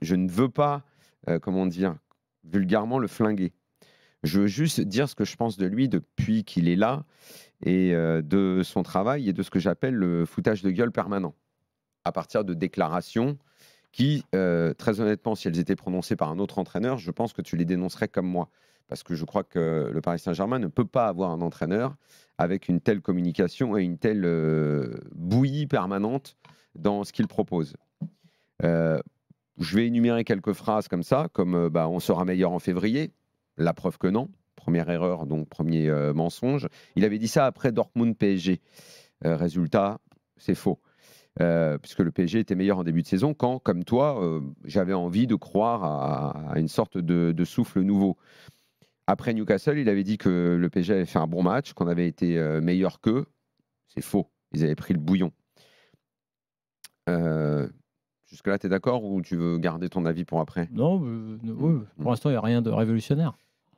je, ne veux pas, euh, comment dire, vulgairement le flinguer. Je veux juste dire ce que je pense de lui depuis qu'il est là et euh, de son travail et de ce que j'appelle le foutage de gueule permanent. À partir de déclarations qui, euh, très honnêtement, si elles étaient prononcées par un autre entraîneur, je pense que tu les dénoncerais comme moi. Parce que je crois que le Paris Saint-Germain ne peut pas avoir un entraîneur avec une telle communication et une telle bouillie permanente dans ce qu'il propose. Je vais énumérer quelques phrases comme ça, comme euh, bah, on sera meilleur en février. La preuve que non. Première erreur, donc premier euh, mensonge. Il avait dit ça après Dortmund PSG. Euh, résultat, c'est faux. puisque le PSG était meilleur en début de saison quand, comme toi, j'avais envie de croire à, une sorte de, souffle nouveau. Après Newcastle, il avait dit que le PSG avait fait un bon match, qu'on avait été meilleur qu'eux. C'est faux. Ils avaient pris le bouillon. Jusque-là, tu es d'accord ou tu veux garder ton avis pour après Non, euh, hmm. pour hmm. l'instant, il n'y a rien de révolutionnaire.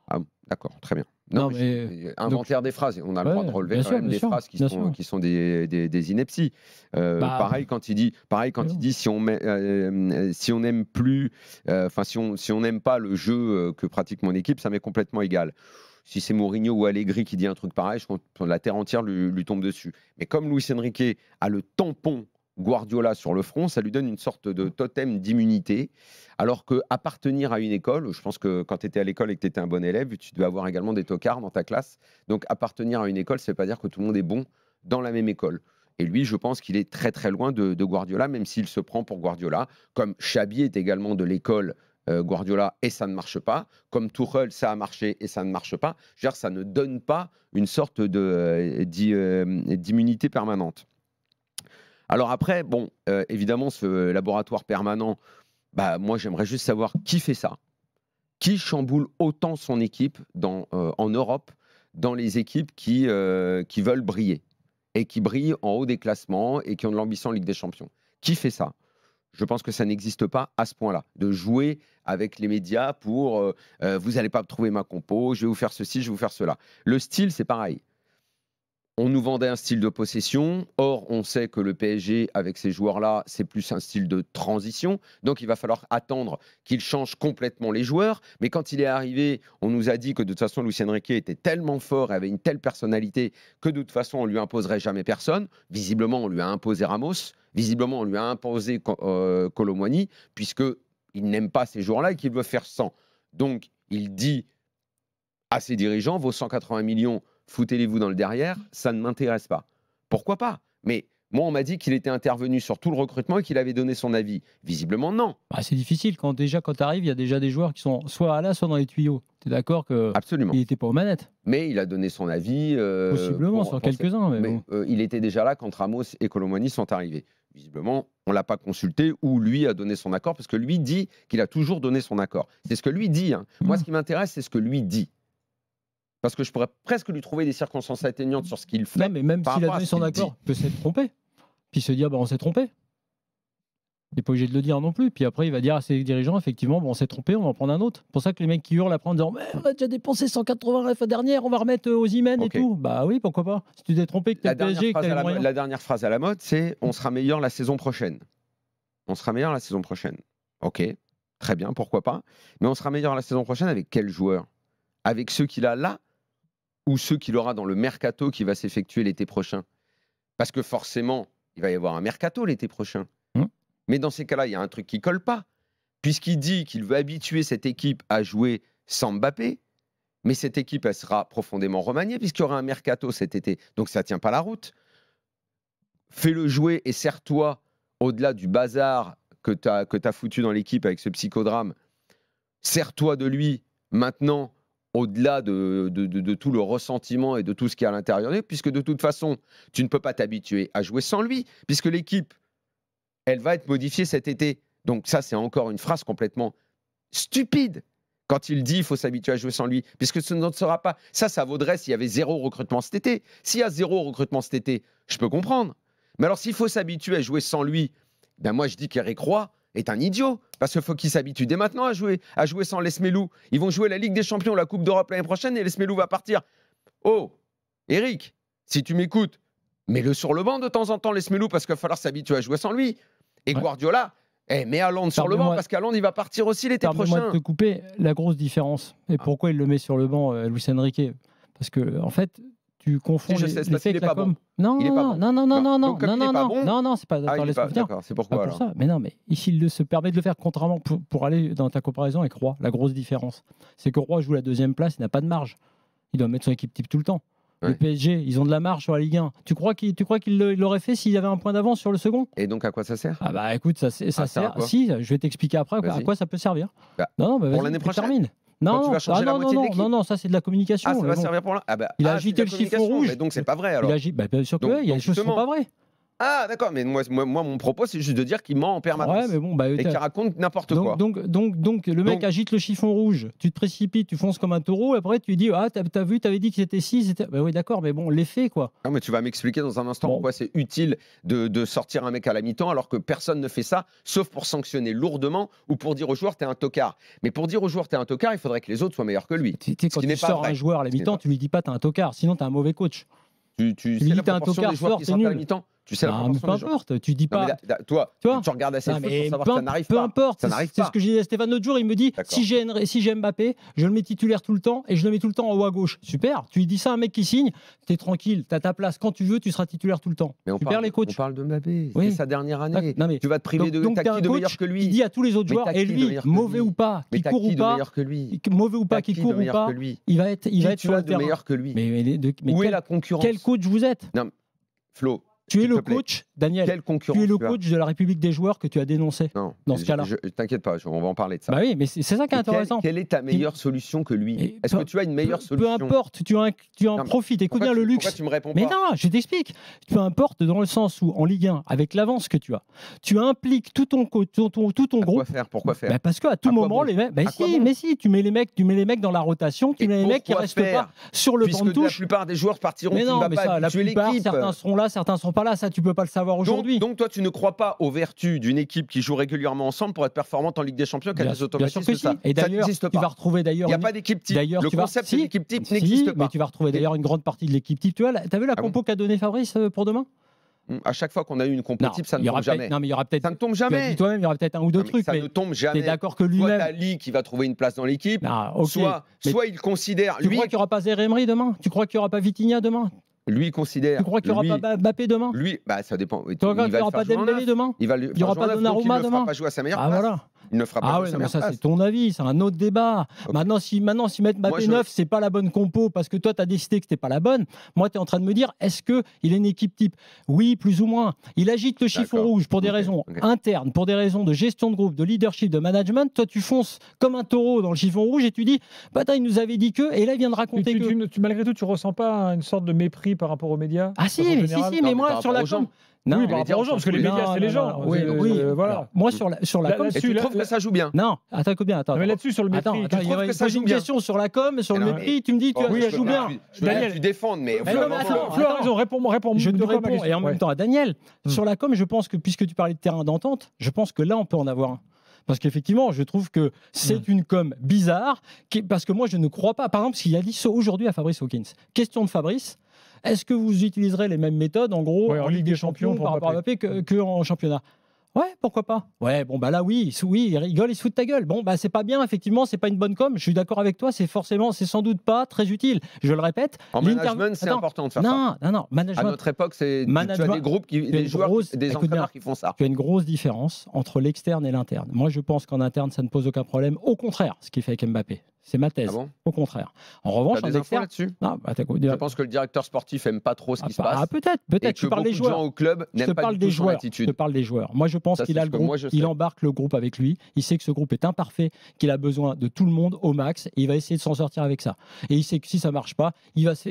Ah, d'accord, très bien. Non, mais, euh, inventaire des phrases. On a le droit de relever quand même des phrases qui sont, qui sont, des, des, inepties. Euh, bah, pareil quand il dit, pareil quand il dit, si on met, si on n'aime plus, enfin si on si on n'aime pas le jeu que pratique mon équipe, ça m'est complètement égal. Si c'est Mourinho ou Allegri qui dit un truc pareil, je la terre entière lui, lui tombe dessus. Mais comme Luis Enrique a le tampon Guardiola sur le front, ça lui donne une sorte de mmh. totem d'immunité. Alors que appartenir à une école, je pense que quand tu étais à l'école et que tu étais un bon élève, tu devais avoir également des tocards dans ta classe. Donc appartenir à une école, ça ne veut pas dire que tout le monde est bon dans la même école. Et lui, je pense qu'il est très très loin de, Guardiola, même s'il se prend pour Guardiola, comme Chabi est également de l'école euh, Guardiola et ça ne marche pas, comme Tuchel, ça a marché et ça ne marche pas. Je veux dire, ça ne donne pas une sorte euh, euh, d'immunité permanente. Alors après, bon, euh, évidemment, ce laboratoire permanent, bah, moi j'aimerais juste savoir qui fait ça, qui chamboule autant son équipe dans, euh, en Europe, dans les équipes qui, euh, qui veulent briller et qui brillent en haut des classements et qui ont de l'ambition en Ligue des Champions. Qui fait ça je pense que ça n'existe pas à ce point-là, de jouer avec les médias pour vous n'allez pas trouver ma compo, je vais vous faire ceci, je vais vous faire cela. Le style, c'est pareil on nous vendait un style de possession. Or, on sait que le PSG, avec ces joueurs-là, c'est plus un style de transition. Donc, il va falloir attendre qu'il change complètement les joueurs. Mais quand il est arrivé, on nous a dit que de toute façon, Lucien Riquet était tellement fort et avait une telle personnalité que de toute façon, on lui imposerait jamais personne. Visiblement, on lui a imposé Ramos. Visiblement, on lui a imposé euh, Colomwani, puisque n'aime pas ces joueurs-là et qu'il veut faire 100. Donc, il dit à ses dirigeants, vos 180 millions foutez-les-vous dans le derrière, ça ne m'intéresse pas. Pourquoi pas Mais moi, on m'a dit qu'il était intervenu sur tout le recrutement et qu'il avait donné son avis. Visiblement, non. Bah, c'est difficile. Quand déjà, quand tu arrives, il y a déjà des joueurs qui sont soit là, soit dans les tuyaux. Tu es d'accord que Absolument. Il n'était pas aux manettes. Mais il a donné son avis. Euh, Possiblement, sur quelques-uns. Euh, il était déjà là quand Ramos et Colomani sont arrivés. Visiblement, on ne l'a pas consulté ou lui a donné son accord parce que lui dit qu'il a toujours donné son accord. C'est ce que lui dit. Hein. Moi, mmh. ce qui m'intéresse, c'est ce que lui dit. Parce que je pourrais presque lui trouver des circonstances atteignantes sur ce qu'il fait. Non, mais même s'il a donné son accord, il peut s'être trompé. Puis se dire, ah bah, on s'est trompé. Il n'est pas obligé de le dire non plus. Puis après, il va dire à ses dirigeants, effectivement, bon, on s'est trompé, on va en prendre un autre. C'est pour ça que les mecs qui hurlent après en disant, mais on a déjà dépensé 180 la dernière, on va remettre euh, aux Imen et tout. Bah oui, pourquoi pas. Si tu t'es trompé, que t'es la, la, la dernière phrase à la mode, c'est on sera meilleur la saison prochaine. On sera meilleur la saison prochaine. Ok, très bien, pourquoi pas. Mais on sera meilleur la saison prochaine avec quel joueur Avec ceux qu'il a là ou ceux qu'il aura dans le mercato qui va s'effectuer l'été prochain. Parce que forcément, il va y avoir un mercato l'été prochain. Mmh. Mais dans ces cas-là, il y a un truc qui colle pas. Puisqu'il dit qu'il veut habituer cette équipe à jouer sans Mbappé, mais cette équipe, elle sera profondément remaniée puisqu'il y aura un mercato cet été. Donc ça tient pas la route. Fais-le jouer et serre-toi au-delà du bazar que tu as, as foutu dans l'équipe avec ce psychodrame. Serre-toi de lui maintenant au-delà de, tout le ressentiment et de tout ce qui est à l'intérieur lui, puisque de toute façon, tu ne peux pas t'habituer à jouer sans lui, puisque l'équipe, elle va être modifiée cet été. Donc ça, c'est encore une phrase complètement stupide quand il dit il faut s'habituer à jouer sans lui, puisque ce ne sera pas. Ça, ça vaudrait s'il y avait zéro recrutement cet été. S'il y a zéro recrutement cet été, je peux comprendre. Mais alors, s'il faut s'habituer à jouer sans lui, ben moi, je dis qu'Eric croix, est un idiot. Parce qu'il faut qu'il s'habitue dès maintenant à jouer, à jouer sans Les Ils vont jouer la Ligue des Champions, la Coupe d'Europe l'année prochaine et Les va partir. Oh, Eric, si tu m'écoutes, mets-le sur le banc de temps en temps, Les parce qu'il va falloir s'habituer à jouer sans lui. Et Guardiola, eh, mets Allende sur le banc parce qu'Allende il va partir aussi l'été prochain. Je te couper la grosse différence et ah. pourquoi il le met sur le banc, euh, Luis Enrique. Parce que en fait, tu confonds si, les, faits pas bon. Non, non, non, non, non, non, non, non, non, non, non, c'est pas ah, d'accord. pas D'accord, c'est pourquoi alors. Mais non, mais s'il se permet de le faire, contrairement pour, aller dans ta comparaison avec Roi, la grosse différence, c'est que Roi joue la deuxième place, il n'a pas de marge. Il doit mettre son équipe type tout le temps. Le PSG, ils ont de la marge sur la Ligue 1. Tu crois qu'il, tu crois qu'il l'aurait fait s'il avait un point d'avance sur le second Et donc à quoi ça sert Ah bah écoute, ça, ça ah, sert. si, je vais t'expliquer après à quoi ça peut servir. Bah, non, non, bah pour l'année prochaine. Termine. Non, non, tu vas changer ah, non, la moitié non, de non, non, ça c'est de la communication. Ah, ça va servir pour là. Ah, bah, il a agité ah, le chiffon rouge. Mais donc c'est pas vrai alors. Il a agi... bah, bien sûr que donc, oui, il y a des choses qui sont pas vraies. Ah, d'accord, mais moi, mon propos, c'est juste de dire qu'il ment en permanence. mais bon, bah, et qu'il raconte n'importe quoi. Donc, donc, donc, le mec agite le chiffon rouge, tu te précipites, tu fonces comme un taureau, et après, tu lui dis Ah, t'as, vu, t'avais dit que c'était 6. Bah oui, d'accord, mais bon, l'effet, quoi. Non, mais tu vas m'expliquer dans un instant pourquoi c'est utile de, sortir un mec à la mi-temps, alors que personne ne fait ça, sauf pour sanctionner lourdement ou pour dire au joueur T'es un tocard. Mais pour dire au joueur T'es un tocard, il faudrait que les autres soient meilleurs que lui. Tu quand tu sors un joueur à la mi-temps, tu lui dis pas T'es un tocard, sinon t'es un mauvais coach. Tu, lui dis T'es un tocard tu sais, bah, peu importe, tu dis pas. toi, tu, regardes assez savoir peu, que ça n'arrive pas. Peu importe, C'est ce que j'ai dit à Stéphane l'autre jour. Il me dit si j'ai si Mbappé, je le mets titulaire tout le temps et je le mets tout le temps en haut à gauche. Super, tu dis ça à un mec qui signe, t'es tranquille, t'as ta place quand tu veux, tu seras titulaire tout le temps. tu perds les coachs. On parle de Mbappé, c'est sa dernière année. Mais, tu vas te priver de donc qui de meilleur que lui. Qui dit à tous les autres joueurs et lui, mauvais ou pas, qui court ou pas, mauvais ou pas, qui court ou pas, il va être, il va être meilleur que lui. Mais où est la concurrence Quel coach vous êtes Flo, tu es le coach, Daniel. quel concurrence tu es le coach de la République des joueurs que tu as dénoncé non, dans ce cas-là. T'inquiète pas, on va en parler de ça. Bah oui, mais c'est ça qui est intéressant. Quelle, est ta meilleure solution que lui Est-ce que tu as une meilleure solution Peu importe, tu en, tu profites. Écoute bien le luxe. Tu me réponds pas mais non, je t'explique. Peu importe dans le sens où en Ligue 1, avec l'avance que tu as, tu impliques tout ton, ton, tout ton à groupe. Pourquoi faire Pourquoi faire bah Parce qu'à tout moment, les mecs. Bah si, mais si, tu mets les mecs, tu mets les mecs dans la rotation, tu mets les mecs qui restent pas sur le banc de touche. La plupart des joueurs partiront. Mais non, mais ça, la plupart, certains seront là, certains seront pas là, ça, tu peux pas le savoir aujourd'hui. Donc, toi, tu ne crois pas aux vertus d'une équipe qui joue régulièrement ensemble pour être performante en Ligue des Champions, qu'elle a des automatismes, si. ça. Et d'ailleurs, tu vas retrouver d'ailleurs. Il n'y a pas d'équipe type. Le concept d'équipe type n'existe pas. Mais tu vas retrouver d'ailleurs une grande partie de l'équipe type. Tu as vu la ah compo qu'a donnée Fabrice euh, pour demain hum, à chaque fois qu'on a eu une compo type, ça ne tombe jamais. Non, mais il y aura peut-être. Ça ne tombe jamais. Toi-même, il y aura peut-être un ou deux trucs. Ça ne tombe jamais. d'accord que lui-même. Soit Ali qui va trouver une place dans l'équipe. Bah, soit, soit il considère. Tu crois qu'il n'y aura pas Zeremri demain Tu crois qu'il n'y aura pas Vitinha demain lui, considère. Tu crois qu'il n'y aura pas Mbappé demain Lui, bah, ça dépend. Tu crois qu'il n'y aura pas Dembélé demain Il va aura pas Donnarumma demain Il ne fera pas jouer à sa meilleure ah, Voilà il ne fera pas. Ah oui, mais ça c'est ton avis, c'est un autre débat. Maintenant, si maintenant si mettre Mbappé 9, c'est pas la bonne compo parce que toi tu as décidé que c'était pas la bonne. Moi, tu es en train de me dire est-ce que il est une équipe type Oui, plus ou moins. Il agite le chiffon rouge pour des raisons internes, pour des raisons de gestion de groupe, de leadership, de management. Toi, tu fonces comme un taureau dans le chiffon rouge et tu dis bah il nous avait dit que et là il vient de raconter que tu, malgré tout tu ressens pas une sorte de mépris par rapport aux médias Ah si, si, si, mais moi sur la com, non, oui, par rapport aux gens, parce que les médias, c'est les gens. Oui, euh, Voilà. Moi, sur la sur la com, tu trouves que ça joue bien Non, attends, bien, attends. Mais là-dessus, sur le mépris, tu trouves que ça joue bien Une question sur la com, sur le mépris. Tu me dis, que ça joue bien. Daniel, tu défends, mais. Flo raison. Réponds-moi, réponds-moi. Je te réponds et en même temps à Daniel hum. sur la com. Je pense que puisque tu parlais de terrain d'entente, je pense que là, on peut en avoir un. Parce qu'effectivement, je trouve que c'est hum. une com bizarre, parce que moi, je ne crois pas. Par exemple, ce qu'il a dit aujourd'hui à Fabrice Hawkins. Question de Fabrice, est-ce que vous utiliserez les mêmes méthodes, en gros, en, Ligue, des Champions, par rapport à Mbappé, que en championnat Ouais, pourquoi pas Ouais, bon bah là oui, oui, il rigole, il se fout de ta gueule. Bon bah c'est pas bien, effectivement, c'est pas une bonne com. Je suis d'accord avec toi, c'est forcément, c'est sans doute pas très utile. Je le répète. En management, c'est important de faire ça. Non, non, management. À notre époque, c'est tu des groupes, qui, des joueurs, des entraîneurs qui font ça. Tu as une grosse différence entre l'externe et l'interne. Moi, je pense qu'en interne, ça ne pose aucun problème. Au contraire, ce qui fait avec Mbappé, c'est ma thèse. Ah au contraire. En revanche, as des là-dessus. Bah, je pense que le directeur sportif aime pas trop ce ah, qui se passe. Ah, peut-être, peut-être. tu parles des au club des joueurs. Je te parle des joueurs. Moi, je pense qu'il a il embarque le groupe avec lui. Il sait que ce groupe est imparfait, qu'il a besoin de tout le monde au max. Et il va essayer de s'en sortir avec ça. Et il sait que si ça marche pas, il va se,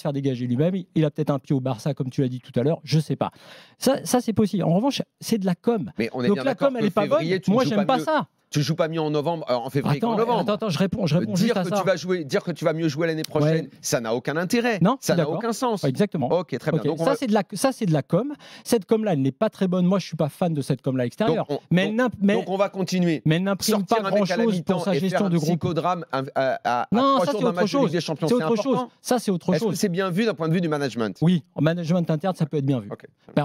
faire dégager lui-même. Il a peut-être un pied au Barça, comme tu l'as dit tout à l'heure. Je sais pas. Ça, c'est possible. En revanche, c'est de la com. Donc la com, elle est pas bonne. Moi, j'aime pas ça. Tu joues pas mieux en novembre, euh, en février qu'en novembre. Attends, attends, je réponds, je réponds dire juste à que Tu vas jouer, dire que tu vas mieux jouer l'année prochaine, ça n'a aucun intérêt. Non, ça n'a aucun sens. Exactement. Ok, très bien. Donc ça, c'est de la, ça c'est de la com. Cette com là, elle n'est pas très bonne. Moi, je suis pas fan de cette com là extérieure. Donc on, mais, donc, mais on va continuer. Mais elle n'imprime pas grand chose pour sa gestion de groupe. Psychodrame à, à, à non, ça c'est autre chose. C'est autre chose. Ça c'est autre chose. C'est bien vu d'un point de vue du management. Oui, en management interne, ça peut être bien vu.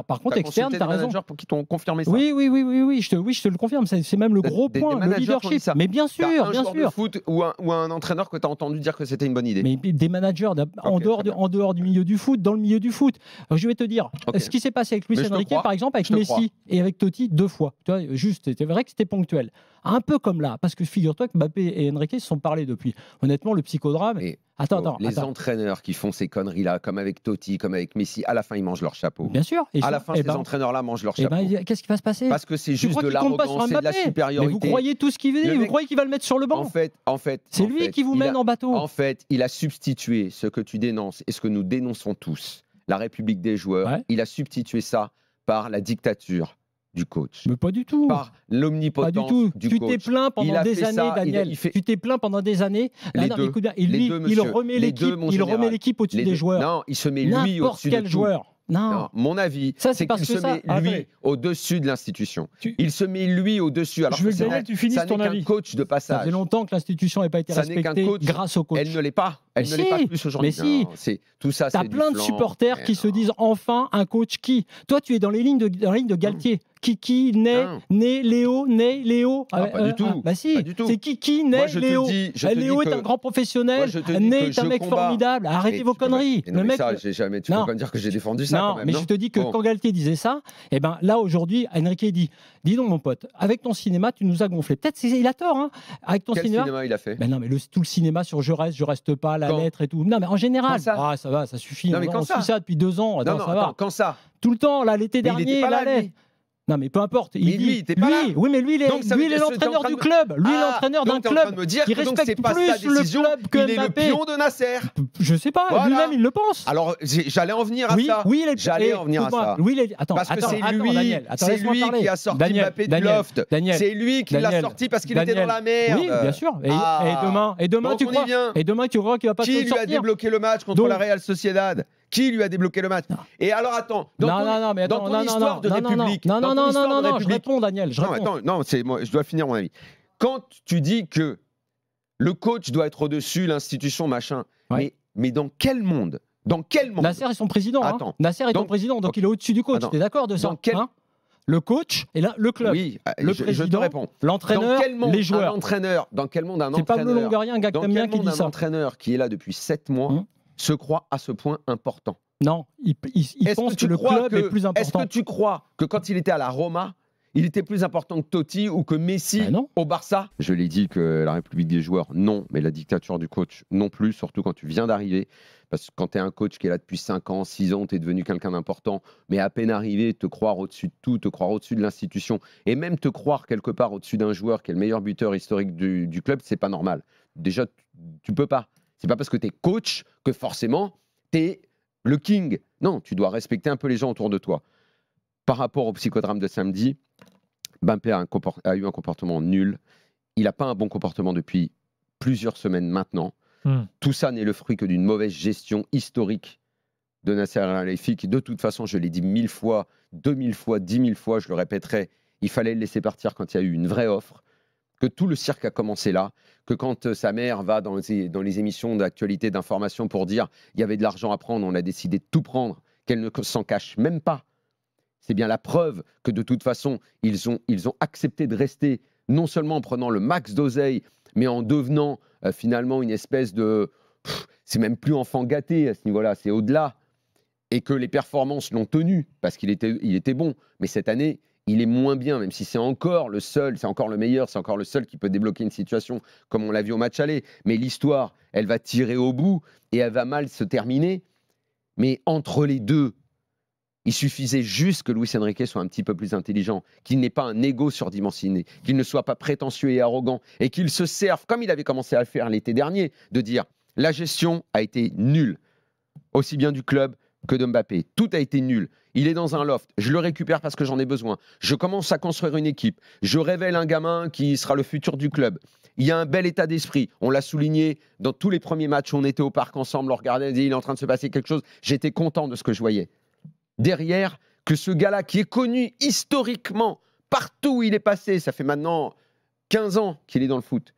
Par contre, externe, t'as raison. Pour qui t'ont confirmé ça. Oui, oui, oui, oui, oui. Je te, oui, je te le confirme. C'est même le gros point le leadership. Ça. Mais bien sûr, un bien sûr. De foot ou un, entraîneur que tu as entendu dire que c'était une bonne idée. Mais des managers en, dehors en dehors du milieu du foot, dans le milieu du foot. je vais te dire, ce qui s'est passé avec Luis Enrique, par exemple, avec Messi et avec Totti, deux fois. Tu vois, juste, c'était vrai que c'était ponctuel. Un peu comme là, parce que figure-toi que Mbappé et Enrique se sont parlé depuis. Honnêtement, le psychodrame. Et attends, les entraîneurs qui font ces conneries-là, comme avec Totti, comme avec Messi, à la fin, ils mangent leur chapeau. Bien sûr. Et à la fin, eh ces ben, entraîneurs-là mangent leur eh ben, chapeau. Qu'est-ce qui va se passer Parce que c'est juste de l'arrogance et de la supériorité. vous croyez tout ce qu'il dit Vous croyez qu'il va le mettre sur le banc En fait, en fait. C'est lui qui vous mène en bateau. En fait, il a substitué ce que tu dénonces et ce que nous dénonçons tous, la République des joueurs. Il a substitué ça par la dictature du coach. Mais pas du tout. Par l'omnipotence du, tu coach. Tu t'es plaint pendant des années, Daniel. Tu t'es plaint pendant des années. Les deux. Non, il, il remet l'équipe, au-dessus des joueurs. Non, il se met lui au-dessus de quel joueur. Non. Mon avis, c'est qu'il se met, lui, au-dessus de l'institution. Il se met, lui, au-dessus. Alors je veux que, tu finisses ton avis. qu'un coach de passage. Ça fait longtemps que l'institution n'a pas été ça respectée coach. grâce au coach. Elle ne l'est pas. Elle si, pas plus aujourd'hui. Mais si, tout ça, T'as plein de supporters qui se disent enfin un coach qui. Toi, tu es dans les lignes de, de Galtier. Hmm. Kiki, né, né, Léo, né, Léo. Ah, euh, ah, bah pas, du tout. bah si. tout. C'est Kiki, né, Léo. Léo est un grand professionnel. Ney né un mec formidable. Arrêtez vos conneries. Le mec... jamais... pas me dire que j'ai défendu ça. Non, mais je te dis que quand Galtier disait ça, eh ben, là aujourd'hui, Enrique dit Dis donc, mon pote, avec ton cinéma, tu nous as gonflé. Peut-être il a tort. Hein. Avec ton Quel cinéma, il a fait ben Non, mais le, tout le cinéma sur Je reste, je reste pas, la quand... lettre et tout. Non, mais en général, ça... Ah, ça va, ça suffit. Non, mais quand on ça... suit ça depuis deux ans. Non, non, quand ça Tout le temps, là, l'été dernier, la lettre. Non, mais peu importe. Il mais dit, pas Oui, mais lui, il est, lui, il est l'entraîneur du club. Lui, est l'entraîneur d'un ah, club. Me dire qui respecte pas plus le club que il est le pion de Nasser. Je sais pas. Lui-même, il le pense. Alors, j'allais en venir à oui, ça. Oui, J'allais en venir à ça. Oui, il est... attends, parce que c'est lui, c'est qui a sorti Mbappé du loft. C'est lui qui l'a sorti parce qu'il était dans la merde. Oui, bien sûr. Et ah. demain, et demain, tu crois Et demain, tu crois qu'il va pas Qui lui a débloqué le match contre la Real Sociedad qui lui a débloqué le match Et alors attends, dans non, ton, non, non, mais dans histoire de République. Non, non, non, non, non, je réponds, Daniel. Je non, réponds. Attends, non, moi, je dois finir mon avis. Quand tu dis que le coach doit être au-dessus, l'institution, machin, mais, mais dans quel monde dans quel monde Nasser est son président. Hein. Nasser est donc, président, donc il est au-dessus du coach. Tu es d'accord de ça dans hein? quel... hein le coach et là, le club. Oui, euh, le je, président, je te réponds. L'entraîneur, les joueurs. dans quel monde un entraîneur C'est pas le un gars qui dit ça. qui est là depuis 7 mois, hum se croit à ce point important Non, il, pense que, le club est plus important. Est-ce que tu crois que quand il était à la Roma, il était plus important que Totti ou que Messi ben au Barça Je l'ai dit que la République des joueurs, non, mais la dictature du coach, non plus, surtout quand tu viens d'arriver. Parce que quand tu es un coach qui est là depuis 5 ans, 6 ans, tu es devenu quelqu'un d'important, mais à peine arrivé, te croire au-dessus de tout, te croire au-dessus de l'institution, et même te croire quelque part au-dessus d'un joueur qui est le meilleur buteur historique du, du club, c'est pas normal. Déjà, tu peux pas. C'est pas parce que tu es coach que forcément tu es le king. Non, tu dois respecter un peu les gens autour de toi. Par rapport au psychodrame de samedi, Bimper a, eu un comportement nul. Il n'a pas un bon comportement depuis plusieurs semaines maintenant. Hmm. Tout ça n'est le fruit que d'une mauvaise gestion historique de Nasser al qui de toute façon, je l'ai dit mille fois, deux mille fois, dix mille fois, je le répéterai, il fallait le laisser partir quand il y a eu une vraie offre que tout le cirque a commencé là, que quand euh, sa mère va dans les, dans les émissions d'actualité, d'information pour dire il y avait de l'argent à prendre, on a décidé de tout prendre, qu'elle ne s'en cache même pas. C'est bien la preuve que de toute façon, ils ont, accepté de rester, non seulement en prenant le max d'oseille, mais en devenant euh, finalement une espèce de... C'est même plus enfant gâté à ce niveau-là, c'est au-delà. Et que les performances l'ont tenu, parce qu'il était bon. Mais cette année, il est moins bien, même si c'est encore le seul, c'est encore le meilleur, c'est encore le seul qui peut débloquer une situation, comme on l'a vu au match aller. Mais l'histoire, elle va tirer au bout et elle va mal se terminer. Mais entre les deux, il suffisait juste que Luis Enrique soit un petit peu plus intelligent, qu'il n'ait pas un ego surdimensionné, qu'il ne soit pas prétentieux et arrogant, et qu'il se serve, comme il avait commencé à le faire l'été dernier, de dire la gestion a été nulle, aussi bien du club que de Mbappé. Tout a été nul il est dans un loft, je le récupère parce que j'en ai besoin. Je commence à construire une équipe, je révèle un gamin qui sera le futur du club. Il y a un bel état d'esprit. On l'a souligné dans tous les premiers matchs. On était au parc ensemble, on regardait, on il est en train de se passer quelque chose. J'étais content de ce que je voyais. Derrière, que ce gars-là, qui est connu historiquement partout où il est passé, ça fait maintenant 15 ans qu'il est dans le foot,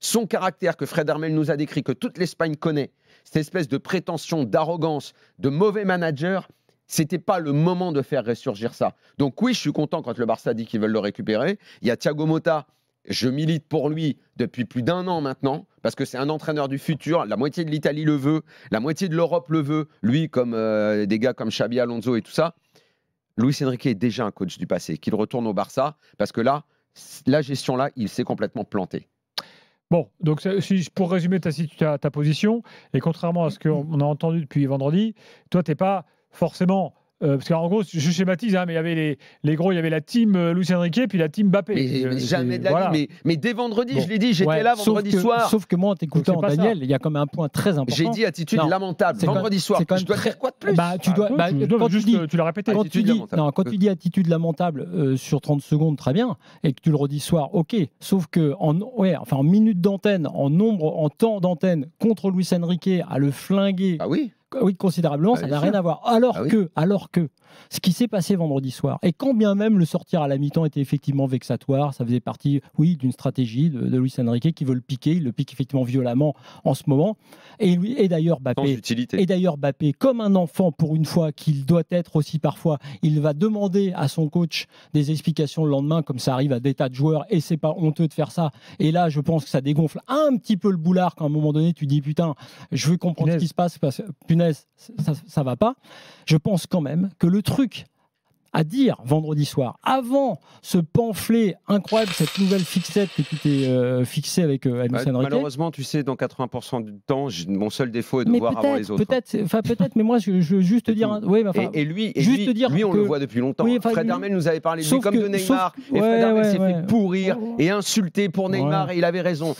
son caractère que Fred Armel nous a décrit, que toute l'Espagne connaît, cette espèce de prétention, d'arrogance, de mauvais manager, c'était pas le moment de faire ressurgir ça. Donc oui, je suis content quand le Barça dit qu'ils veulent le récupérer. Il y a Thiago Motta, je milite pour lui depuis plus d'un an maintenant, parce que c'est un entraîneur du futur. La moitié de l'Italie le veut, la moitié de l'Europe le veut, lui, comme euh, des gars comme Xabi Alonso et tout ça. Luis Enrique est déjà un coach du passé, qu'il retourne au Barça, parce que là, la gestion-là, il s'est complètement planté. Bon, donc pour résumer ta, ta position, et contrairement à ce qu'on a entendu depuis vendredi, toi, tu n'es pas forcément. Euh, parce qu'en gros, je schématise, hein, mais il y avait les, gros, il y avait la team euh, Luis Lucien puis la team Bappé. Mais, euh, jamais de la mais, dès vendredi, je l'ai dit, j'étais là vendredi soir. Sauf que moi, en t'écoutant, Daniel, il y a quand même un point très important. J'ai dit attitude lamentable, vendredi soir. Quand dois faire quoi de plus bah, ah, bah, tu, dois, juste, tu, Quand tu, dis, attitude lamentable sur 30 secondes, très bien, et que tu le redis soir, ok. Sauf que en, ouais, enfin, en minutes d'antenne, en nombre, en temps d'antenne, contre Luis Riquet, à le flinguer. Ah oui ah oui, considérablement, bah, ça n'a rien à voir. Alors bah que, alors que, ce qui s'est passé vendredi soir. Et quand bien même le sortir à la mi-temps était effectivement vexatoire, ça faisait partie, oui, d'une stratégie de, Luis Enrique qui veut le piquer. Il le pique effectivement violemment en ce moment. Et, lui, et d'ailleurs, Bappé, et d'ailleurs, Bappé, comme un enfant pour une fois qu'il doit être aussi parfois, il va demander à son coach des explications le lendemain, comme ça arrive à des tas de joueurs, et c'est pas honteux de faire ça. Et là, je pense que ça dégonfle un petit peu le boulard à un moment donné, tu dis putain, je veux comprendre ce qui se passe, parce, punaise, ça, ça va pas. Je pense quand même que le le truc à dire vendredi soir, avant ce pamphlet incroyable, cette nouvelle fixette que tu t'es euh, fixé avec euh, Malheureusement, tu sais, dans 80% du temps, mon seul défaut est de voir avant les autres. Hein. Peut-être, peut-être, mais moi, je, veux juste dire. Oui, et, lui, juste dire on le voit depuis longtemps. Fred Armel nous avait parlé de comme de Neymar. Et Fred Armel s'est fait pourrir et insulter pour Neymar, et il avait raison.